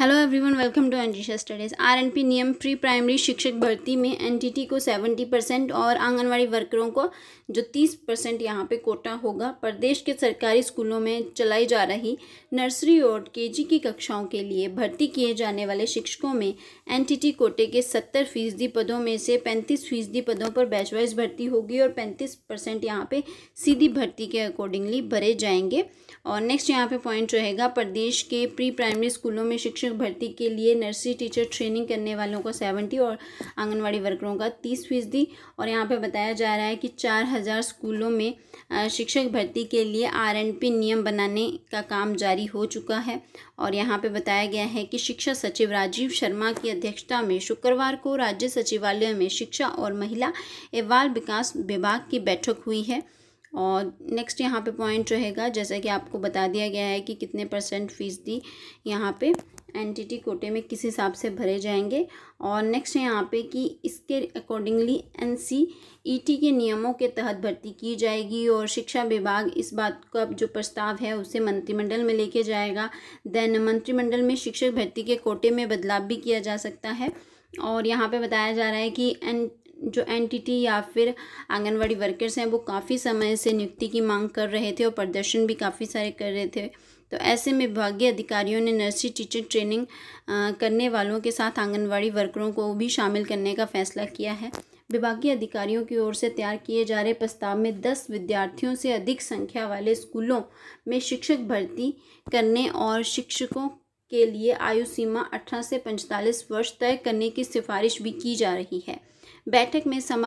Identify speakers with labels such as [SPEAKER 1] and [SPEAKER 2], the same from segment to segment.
[SPEAKER 1] hello everyone welcome to एनटीशा studies RNP नियम pre primary शिक्षक भर्ती में एनटीटी को सेवेंटी परसेंट और आंगनवाड़ी वर्करों को जो तीस परसेंट यहाँ पर कोटा होगा प्रदेश के सरकारी स्कूलों में चलाई जा रही नर्सरी और केजी की कक्षाओं के लिए भर्ती किए जाने वाले शिक्षकों में एनटीटी कोटे के सत्तर फीसदी पदों में से पैंतीस फीसदी पदों पर बैच वाइज भर्ती होगी और पैंतीस परसेंट यहाँ पर सीधी भर्ती के अकॉर्डिंगली भरे जाएंगे और नेक्स्ट यहाँ पर पॉइंट रहेगा प्रदेश के प्री प्राइमरी स्कूलों में शिक्षक शिक्षक भर्ती के लिए नर्सरी टीचर ट्रेनिंग करने वालों का सेवेंटी और आंगनवाड़ी वर्करों का तीस फीसदी और यहाँ पे बताया जा रहा है कि चार हज़ार स्कूलों में शिक्षक भर्ती के लिए आर एंड पी नियम बनाने का काम जारी हो चुका है और यहाँ पे बताया गया है कि शिक्षा सचिव राजीव शर्मा की अध्यक्षता में शुक्रवार को राज्य सचिवालय में शिक्षा और महिला एवं बाल विकास विभाग की बैठक हुई है और नेक्स्ट यहाँ पे पॉइंट रहेगा जैसा कि आपको बता दिया गया है कि कितने परसेंट फीसदी यहाँ पे एनटीटी कोटे में किस हिसाब से भरे जाएंगे और नेक्स्ट है यहाँ पे कि इसके अकॉर्डिंगली एनसीईटी e के नियमों के तहत भर्ती की जाएगी और शिक्षा विभाग इस बात का जो प्रस्ताव है उसे मंत्रिमंडल में लेके जाएगा देन मंत्रिमंडल में शिक्षक भर्ती के कोटे में बदलाव भी किया जा सकता है और यहाँ पर बताया जा रहा है कि एन जो एनटीटी या फिर आंगनवाड़ी वर्कर्स हैं वो काफ़ी समय से नियुक्ति की मांग कर रहे थे और प्रदर्शन भी काफ़ी सारे कर रहे थे तो ऐसे में विभागीय अधिकारियों ने नर्सरी टीचर ट्रेनिंग करने वालों के साथ आंगनवाड़ी वर्करों को भी शामिल करने का फैसला किया है विभागीय अधिकारियों की ओर से तैयार किए जा रहे प्रस्ताव में दस विद्यार्थियों से अधिक संख्या वाले स्कूलों में शिक्षक भर्ती करने और शिक्षकों के लिए आयु सीमा अठारह से पैंतालीस वर्ष तय करने की सिफारिश भी की जा रही है बैठक में समा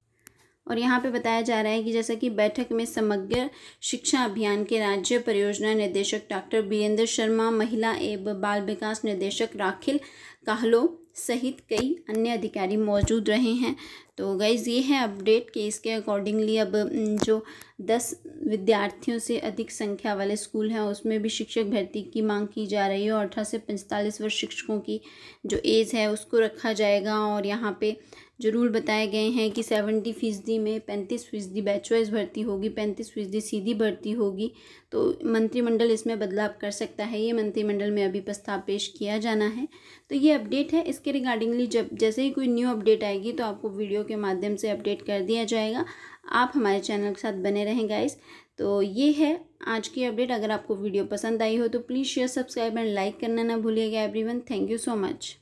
[SPEAKER 1] और यहाँ पे बताया जा रहा है कि जैसा कि बैठक में समग्र शिक्षा अभियान के राज्य परियोजना निदेशक डॉक्टर बीरेंद्र शर्मा महिला एवं बाल विकास निदेशक राखिल काहलो सहित कई अन्य अधिकारी मौजूद रहे हैं तो गैज़ ये है अपडेट कि इसके अकॉर्डिंगली अब जो दस विद्यार्थियों से अधिक संख्या वाले स्कूल हैं उसमें भी शिक्षक भर्ती की मांग की जा रही है और अठारह से पैंतालीस वर्ष शिक्षकों की जो एज है उसको रखा जाएगा और यहाँ पे जो रूल बताए गए हैं कि सेवेंटी फीसदी में पैंतीस फीसदी बैच वाइज भर्ती होगी पैंतीस फीसदी सीधी भर्ती होगी तो मंत्रिमंडल इसमें बदलाव कर सकता है ये मंत्रिमंडल में अभी प्रस्ताव पेश किया जाना है तो ये अपडेट है इसके इसके रिगार्डिंगली जब जैसे ही कोई न्यू अपडेट आएगी तो आपको वीडियो के माध्यम से अपडेट कर दिया जाएगा आप हमारे चैनल के साथ बने रहें गाइस तो ये है आज की अपडेट अगर आपको वीडियो पसंद आई हो तो please share subscribe and like करना ना भूलिएगा everyone thank you so much